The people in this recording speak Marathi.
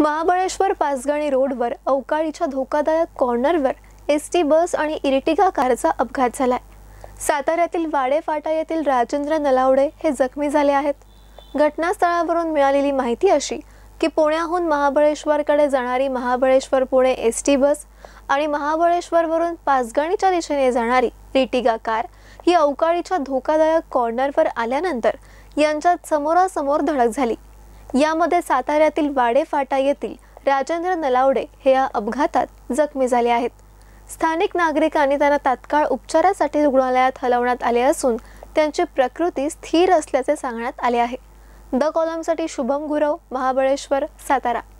महाबळेश्वर पाचगणी रोडवर अवकाळीच्या धोकादायक कॉर्नरवर एस टी बस आणि इरिटिगा कारचा अपघात आहे साताऱ्यातील वाडे फाटा येथील राजेंद्र नलावडे हे जखमी झाले आहेत घटनास्थळावरून मिळालेली माहिती अशी की पुण्याहून महाबळेश्वरकडे जाणारी Mahabaleshwar Pune S T bus आणि महाबळेश्वरवरून पाचगणीच्या दिशेने जाणारी रिटिगा कार ही अवकाळीच्या धोकादायक कॉर्नरवर आल्यानंतर यांच्यात समोरासमोर धडक झाली यामध्ये साताऱ्यातील वाडेफाटा येथील राजेंद्र नलावडे हे या अपघातात जखमी झाले आहेत स्थानिक नागरिकांनी त्यांना तात्काळ उपचारासाठी रुग्णालयात हलवण्यात आले असून त्यांची प्रकृती स्थिर असल्याचे सांगण्यात आले आहे द कॉलमसाठी शुभम गुरव महाबळेश्वर सातारा